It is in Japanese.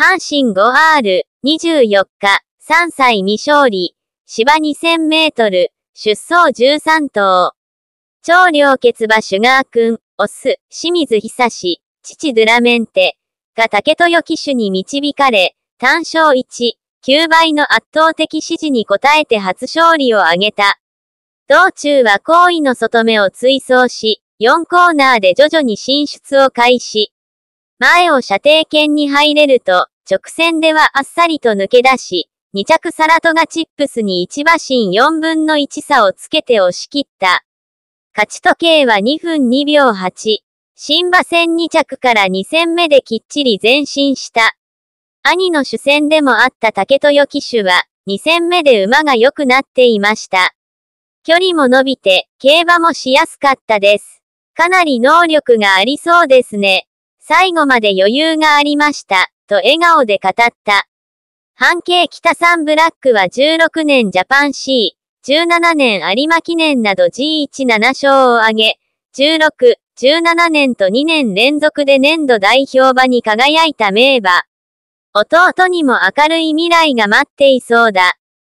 阪神 5R、24日、3歳未勝利、芝2000メートル、出走13頭。超量血馬シュガー君、オス、清水久志、父ドゥラメンテ、が竹豊騎手に導かれ、単勝1、9倍の圧倒的支持に応えて初勝利を挙げた。道中は好意の外目を追走し、4コーナーで徐々に進出を開始。前を射程圏に入れると、直線ではあっさりと抜け出し、2着サラトガチップスに1馬身4分の1差をつけて押し切った。勝ち時計は2分2秒8。新馬戦2着から2戦目できっちり前進した。兄の主戦でもあった竹豊騎手は、2戦目で馬が良くなっていました。距離も伸びて、競馬もしやすかったです。かなり能力がありそうですね。最後まで余裕がありました、と笑顔で語った。半径北三ブラックは16年ジャパン C、17年有馬記念など G17 勝を挙げ、16、17年と2年連続で年度代表馬に輝いた名馬。弟にも明るい未来が待っていそうだ。